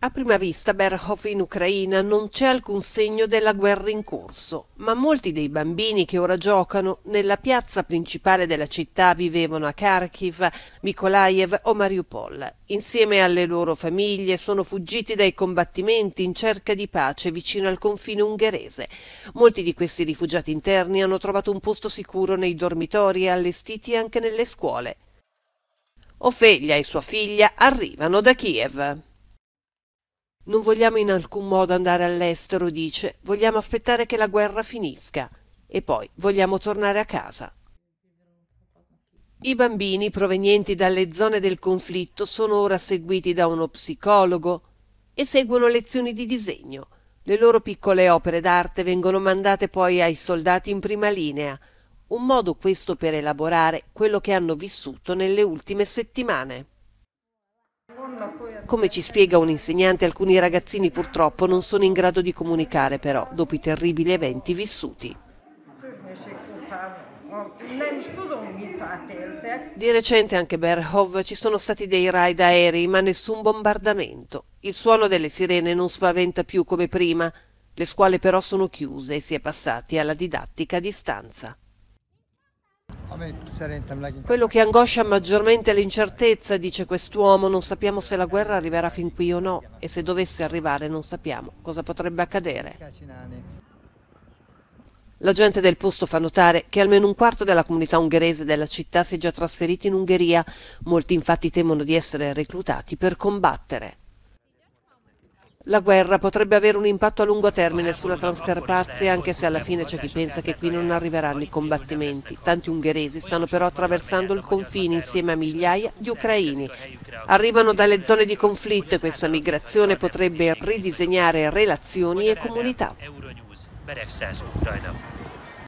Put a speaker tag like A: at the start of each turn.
A: A prima vista Berhof in Ucraina non c'è alcun segno della guerra in corso, ma molti dei bambini che ora giocano nella piazza principale della città vivevano a Kharkiv, Mykolaiv o Mariupol. Insieme alle loro famiglie sono fuggiti dai combattimenti in cerca di pace vicino al confine ungherese. Molti di questi rifugiati interni hanno trovato un posto sicuro nei dormitori e allestiti anche nelle scuole. Ofelia e sua figlia arrivano da Kiev. Non vogliamo in alcun modo andare all'estero, dice, vogliamo aspettare che la guerra finisca e poi vogliamo tornare a casa. I bambini provenienti dalle zone del conflitto sono ora seguiti da uno psicologo e seguono lezioni di disegno. Le loro piccole opere d'arte vengono mandate poi ai soldati in prima linea, un modo questo per elaborare quello che hanno vissuto nelle ultime settimane. Come ci spiega un insegnante, alcuni ragazzini purtroppo non sono in grado di comunicare però, dopo i terribili eventi vissuti. Di recente anche a Berhov ci sono stati dei raid aerei, ma nessun bombardamento. Il suono delle sirene non spaventa più come prima. Le scuole però sono chiuse e si è passati alla didattica a distanza. Quello che angoscia maggiormente è l'incertezza, dice quest'uomo, non sappiamo se la guerra arriverà fin qui o no e se dovesse arrivare non sappiamo cosa potrebbe accadere. La gente del posto fa notare che almeno un quarto della comunità ungherese della città si è già trasferito in Ungheria, molti infatti temono di essere reclutati per combattere. La guerra potrebbe avere un impatto a lungo termine sulla Transcarpazia, anche se alla fine c'è chi pensa che qui non arriveranno i combattimenti. Tanti ungheresi stanno però attraversando il confine insieme a migliaia di ucraini. Arrivano dalle zone di conflitto e questa migrazione potrebbe ridisegnare relazioni e comunità.